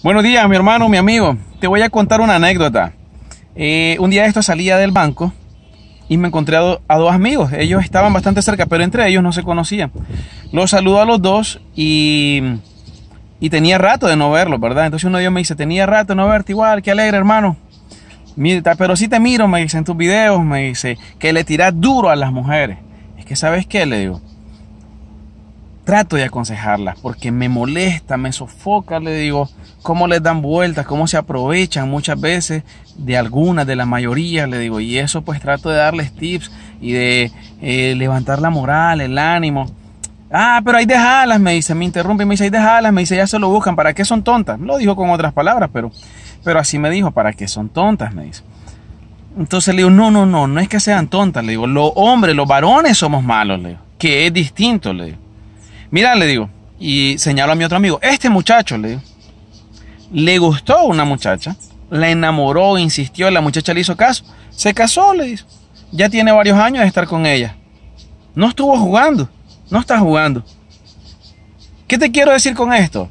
Buenos días, mi hermano, mi amigo. Te voy a contar una anécdota. Eh, un día de esto salía del banco y me encontré a, dos amigos. Ellos estaban bastante cerca, pero entre ellos no se conocían. Los saludo a los dos y, tenía rato de no verlos, ¿verdad? Entonces uno de ellos me dice, tenía rato de no verte igual, qué alegre, hermano. Mira, pero si te miro, me dice en tus videos, me dice, que le tiras duro a las mujeres. Es que sabes qué, le digo, trato de aconsejarlas porque me molesta, me sofoca, le digo cómo les dan vueltas, cómo se aprovechan muchas veces de algunas, de la mayoría, le digo, y eso pues trato de darles tips y de eh, levantar la moral, el ánimo. Ah, pero hay dejalas, me dice, me interrumpe, me dice, hay dejalas, me dice, ya se lo buscan, ¿para qué son tontas? Lo dijo con otras palabras, pero, pero así me dijo, ¿para qué son tontas? Me dice. Entonces le digo, no, no, no, no es que sean tontas, le digo, los hombres, los varones somos malos, le digo, que es distinto, le digo. Mira, le digo, y señalo a mi otro amigo, este muchacho, le le gustó una muchacha, la enamoró, insistió, la muchacha le hizo caso, se casó, le dijo, ya tiene varios años de estar con ella. No estuvo jugando, no está jugando. ¿Qué te quiero decir con esto?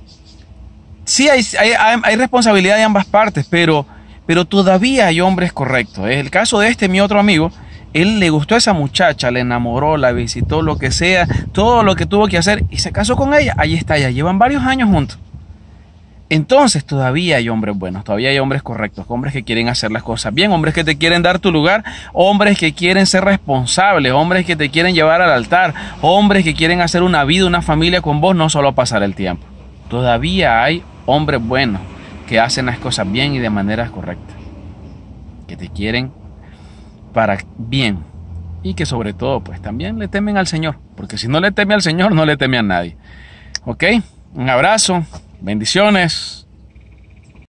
Sí, hay, responsabilidad de ambas partes, pero, pero todavía hay hombres correctos. Es el caso de este, mi otro amigo, él le gustó a esa muchacha, le enamoró, la visitó, lo que sea, todo lo que tuvo que hacer y se casó con ella. Ahí está, ya llevan varios años juntos. Entonces todavía hay hombres buenos, todavía hay hombres correctos, hombres que quieren hacer las cosas bien, hombres que te quieren dar tu lugar, hombres que quieren ser responsables, hombres que te quieren llevar al altar, hombres que quieren hacer una vida, una familia con vos, no solo pasar el tiempo. Todavía hay hombres buenos que hacen las cosas bien y de manera correcta, que te quieren para bien y que sobre todo pues también le temen al Señor, porque si no le teme al Señor no le teme a nadie. ¿Ok? Un abrazo, bendiciones.